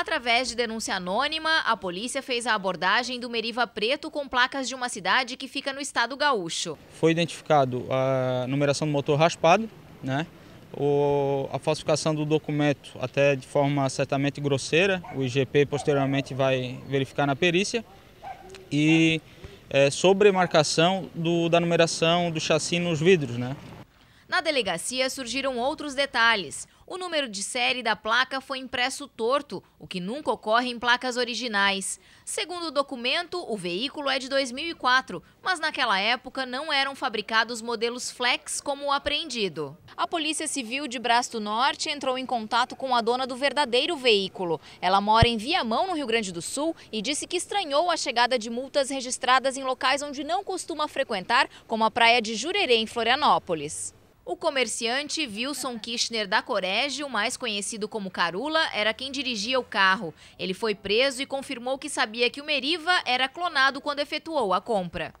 Através de denúncia anônima, a polícia fez a abordagem do Meriva Preto com placas de uma cidade que fica no estado gaúcho. Foi identificado a numeração do motor raspado, né? O, a falsificação do documento até de forma certamente grosseira, o IGP posteriormente vai verificar na perícia, e é, sobremarcação do, da numeração do chassi nos vidros, né? Na delegacia surgiram outros detalhes. O número de série da placa foi impresso torto, o que nunca ocorre em placas originais. Segundo o documento, o veículo é de 2004, mas naquela época não eram fabricados modelos flex como o apreendido. A Polícia Civil de Brás do Norte entrou em contato com a dona do verdadeiro veículo. Ela mora em Viamão, no Rio Grande do Sul, e disse que estranhou a chegada de multas registradas em locais onde não costuma frequentar, como a praia de Jurerê, em Florianópolis. O comerciante Wilson Kirchner da Corégio, mais conhecido como Carula, era quem dirigia o carro. Ele foi preso e confirmou que sabia que o Meriva era clonado quando efetuou a compra.